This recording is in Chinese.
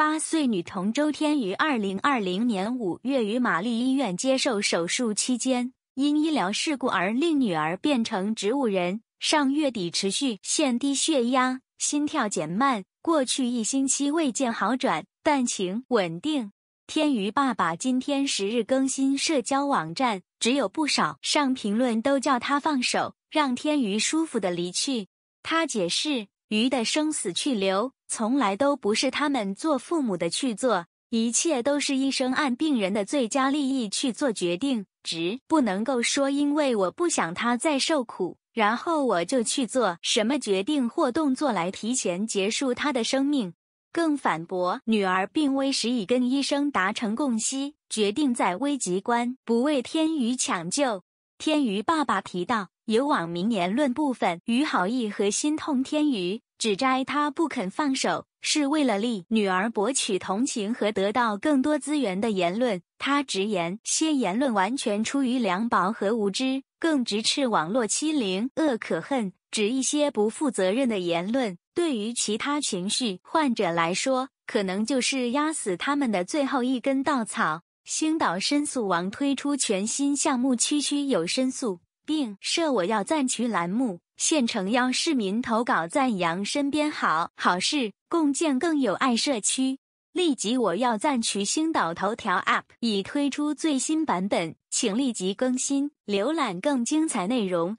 八岁女童周天于2020年5月于玛丽医院接受手术期间，因医疗事故而令女儿变成植物人。上月底持续现低血压、心跳减慢，过去一星期未见好转，但情稳定。天瑜爸爸今天十日更新社交网站，只有不少上评论都叫他放手，让天瑜舒服的离去。他解释。鱼的生死去留，从来都不是他们做父母的去做，一切都是医生按病人的最佳利益去做决定。值不能够说，因为我不想他再受苦，然后我就去做什么决定或动作来提前结束他的生命。更反驳，女儿病危时已跟医生达成共识，决定在危急关不为天鱼抢救。天娱爸爸提到有网民言论部分于好意和心痛天娱，指摘他不肯放手是为了利女儿博取同情和得到更多资源的言论。他直言些言论完全出于凉薄和无知，更直斥网络欺凌恶可恨，指一些不负责任的言论对于其他情绪患者来说，可能就是压死他们的最后一根稻草。星岛申诉网推出全新项目“区区有申诉”，并设“我要赞许”栏目，现诚邀市民投稿赞扬身边好好事，共建更有爱社区。立即“我要赞许”星岛头条 App 已推出最新版本，请立即更新，浏览更精彩内容。